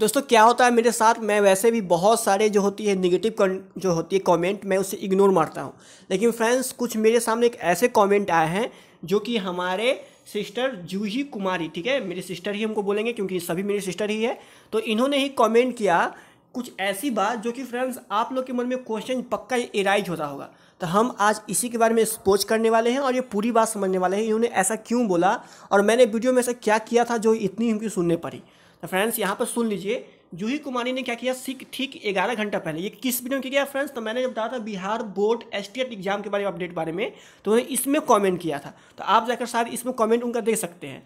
दोस्तों क्या होता है मेरे साथ मैं वैसे भी बहुत सारे जो होती है निगेटिव जो होती है कॉमेंट मैं उसे इग्नोर मारता हूँ लेकिन फ्रेंड्स कुछ मेरे सामने एक ऐसे कॉमेंट आए हैं जो कि हमारे सिस्टर जूही कुमारी ठीक है मेरी सिस्टर ही हमको बोलेंगे क्योंकि सभी मेरी सिस्टर ही है तो इन्होंने ही कमेंट किया कुछ ऐसी बात जो कि फ्रेंड्स आप लोग के मन में क्वेश्चन पक्का इराइज होता होगा तो हम आज इसी के बारे में स्पोच करने वाले हैं और ये पूरी बात समझने वाले हैं इन्होंने ऐसा क्यों बोला और मैंने वीडियो में ऐसा क्या किया था जो इतनी उनकी सुनने पड़ी तो फ्रेंड्स यहाँ पर सुन लीजिए जूही कुमारी ने क्या किया सिख ठीक ग्यारह घंटा पहले ये किस वीडियो में किया फ्रेंड्स तो मैंने जब बताया था बिहार बोर्ड एस एग्जाम के बारे में अपडेट बारे में तो उन्होंने इसमें कॉमेंट किया था तो आप जाकर शायद इसमें कॉमेंट उनका देख सकते हैं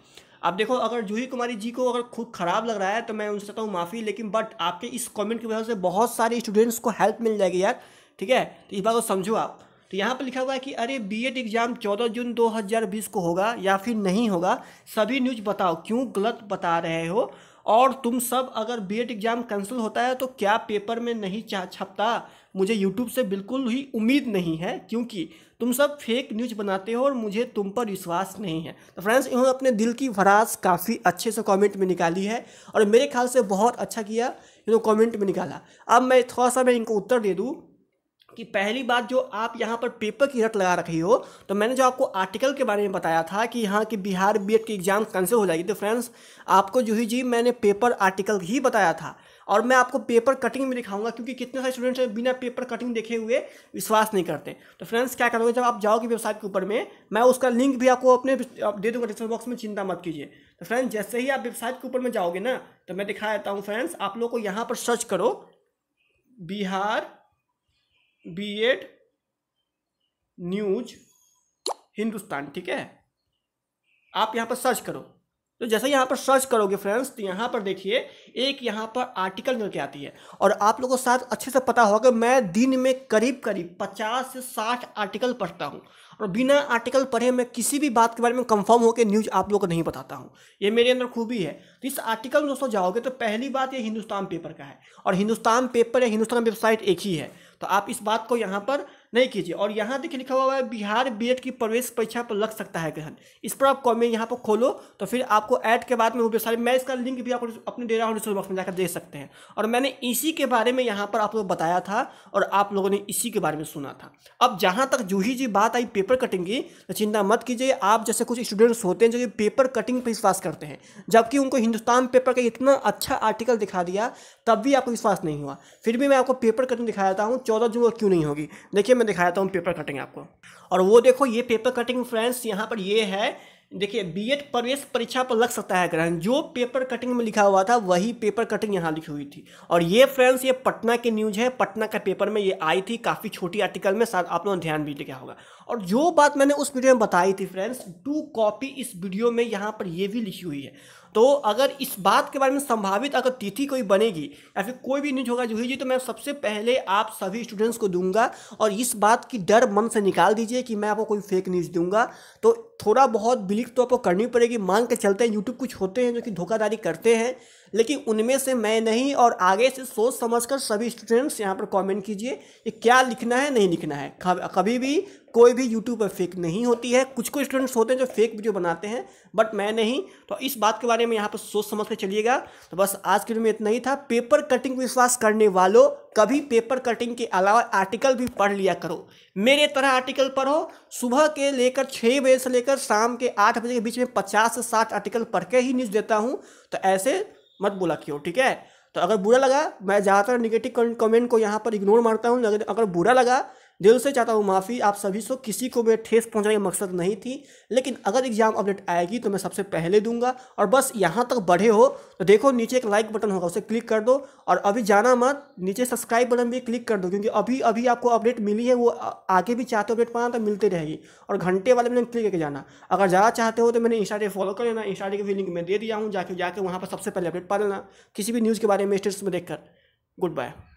अब देखो अगर जूही कुमारी जी को अगर खूब ख़राब लग रहा है तो मैं उनसे कहता हूँ माफ़ी लेकिन बट आपके इस कमेंट की वजह से बहुत सारे स्टूडेंट्स को हेल्प मिल जाएगी यार ठीक है तो इस बात को समझो आप तो यहाँ पर लिखा हुआ है कि अरे बीएड एग्ज़ाम 14 जून 2020 को होगा या फिर नहीं होगा सभी न्यूज बताओ क्यों गलत बता रहे हो और तुम सब अगर बी एड एग्ज़ाम कैंसिल होता है तो क्या पेपर में नहीं छपता मुझे यूट्यूब से बिल्कुल ही उम्मीद नहीं है क्योंकि तुम सब फेक न्यूज बनाते हो और मुझे तुम पर विश्वास नहीं है तो फ्रेंड्स इन्होंने अपने दिल की भरास काफ़ी अच्छे से कमेंट में निकाली है और मेरे ख्याल से बहुत अच्छा किया इन्होंने कमेंट में निकाला अब मैं थोड़ा सा मैं इनको उत्तर दे दूँ कि पहली बात जो आप यहाँ पर पेपर की रट लगा रखी हो तो मैंने जो आपको आर्टिकल के बारे में बताया था कि यहाँ की बिहार बी की एग्ज़ाम कैंसिल हो जाएगी तो फ्रेंड्स आपको जो ही जी मैंने पेपर आर्टिकल ही बताया था और मैं आपको पेपर कटिंग भी दिखाऊंगा क्योंकि कितने सारे स्टूडेंट्स हैं बिना पेपर कटिंग देखे हुए विश्वास नहीं करते तो फ्रेंड्स क्या करोगे जब आप जाओगे वेबसाइट के ऊपर में मैं उसका लिंक भी आपको अपने दे दूंगा डिस्क्रिप्शन बॉक्स में चिंता मत कीजिए तो फ्रेंड्स जैसे ही आप वेबसाइट के ऊपर में जाओगे ना तो मैं दिखा देता हूँ फ्रेंड्स आप लोग को यहाँ पर सर्च करो Bihar B Ed news Hindustan ठीक है आप यहाँ पर सर्च करो तो जैसे यहाँ पर सर्च करोगे फ्रेंड्स तो यहाँ पर देखिए एक यहाँ पर आर्टिकल निकल के आती है और आप लोगों को साथ अच्छे से पता होगा कि मैं दिन में करीब करीब पचास से साठ आर्टिकल पढ़ता हूँ और बिना आर्टिकल पढ़े मैं किसी भी बात के बारे में कंफर्म होकर न्यूज़ आप लोगों को नहीं बताता हूँ ये मेरे अंदर खूबी है तो इस आर्टिकल में दोस्तों जाओगे तो पहली बात ये हिंदुस्तान पेपर का है और हिंदुस्तान पेपर या हिंदुस्तान वेबसाइट एक ही है तो आप इस बात को यहाँ पर नहीं कीजिए और यहाँ देखिए लिखा हुआ है बिहार बी की प्रवेश परीक्षा पर लग सकता है ग्रहण इस पर आप कॉमेंट यहाँ पर खोलो तो फिर आपको ऐड के बाद में वो वेबसाइट मैं इसका लिंक भी आपको अपने डेरा और रिसोर्स बॉक्स में जाकर दे सकते हैं और मैंने इसी के बारे में यहाँ पर आप लोग बताया था और आप लोगों ने इसी के बारे में सुना था अब जहाँ तक जूही जी बात आई पेपर कटिंग की तो चिंता मत कीजिए आप जैसे कुछ स्टूडेंट्स होते हैं जो कि पेपर कटिंग पर विश्वास करते हैं जबकि उनको हिंदुस्तान पेपर का इतना अच्छा आर्टिकल दिखा दिया तब भी आपको विश्वास नहीं हुआ फिर भी मैं आपको पेपर कटिंग दिखा देता हूँ चौदह जून को क्यों नहीं होगी देखिए मैं दिखा देता हूँ पेपर कटिंग आपको और वो देखो ये पेपर कटिंग फ्रेंड्स यहाँ पर ये है देखिए बीएड प्रवेश परीक्षा पर लग सकता है ग्रहण जो पेपर कटिंग में लिखा हुआ था वही पेपर कटिंग यहाँ लिखी हुई थी और ये फ्रेंड्स ये पटना की न्यूज़ है पटना का पेपर में ये आई थी काफ़ी छोटी आर्टिकल में साथ आप लोगों ने ध्यान भी दिया होगा और जो बात मैंने उस वीडियो में बताई थी फ्रेंड्स टू कॉपी इस वीडियो में यहाँ पर ये भी लिखी हुई है तो अगर इस बात के बारे में संभावित अगर तिथि कोई बनेगी या फिर कोई भी न्यूज होगा जो हुई तो मैं सबसे पहले आप सभी स्टूडेंट्स को दूंगा और इस बात की डर मन से निकाल दीजिए कि मैं आपको कोई फेक न्यूज़ दूंगा तो थोड़ा बहुत बिलीव तो आपको करनी पड़ेगी मान के चलते हैं यूट्यूब कुछ होते हैं जो कि धोखाधारी करते हैं लेकिन उनमें से मैं नहीं और आगे से सोच समझ कर सभी स्टूडेंट्स यहाँ पर कमेंट कीजिए कि क्या लिखना है नहीं लिखना है कभी भी कोई भी यूट्यूब पर फेक नहीं होती है कुछ कुछ स्टूडेंट्स होते हैं जो फेक वीडियो बनाते हैं बट मैं नहीं तो इस बात के बारे में यहाँ पर सोच समझ कर चलिएगा तो बस आज के वीडियो में इतना ही था पेपर कटिंग विश्वास करने वालों कभी पेपर कटिंग के अलावा आर्टिकल भी पढ़ लिया करो मेरे तरह आर्टिकल पढ़ो सुबह के लेकर छः बजे से लेकर शाम के आठ बजे के बीच में पचास से साठ आर्टिकल पढ़ के ही न्यूज़ देता हूँ तो ऐसे मत बोला क्यों ठीक है तो अगर बुरा लगा मैं ज़्यादातर निगेटिव कमेंट को यहाँ पर इग्नोर मारता हूँ अगर बुरा लगा दिल से चाहता हूँ माफ़ी आप सभी से किसी को भी ठेस पहुँचाने का मकसद नहीं थी लेकिन अगर एग्ज़ाम अपडेट आएगी तो मैं सबसे पहले दूंगा और बस यहाँ तक बढ़े हो तो देखो नीचे एक लाइक बटन होगा उसे क्लिक कर दो और अभी जाना मत नीचे सब्सक्राइब बटन भी क्लिक कर दो क्योंकि अभी अभी आपको अपडेट मिली है वो आगे भी चाहते हो अपडेट पाना तो मिलती रहेगी और घंटे वाले मैंने क्लिक करके जाना अगर ज़्यादा चाहते हो तो मैंने इंस्टा फॉलो कर लेना इंस्टा की भी लिंक मैं दे दिया हूँ जाके जाके वहाँ पर सबसे पहले अपडेट पा लेना किसी भी न्यूज़ के बारे में स्टेटस में देखकर गुड बाय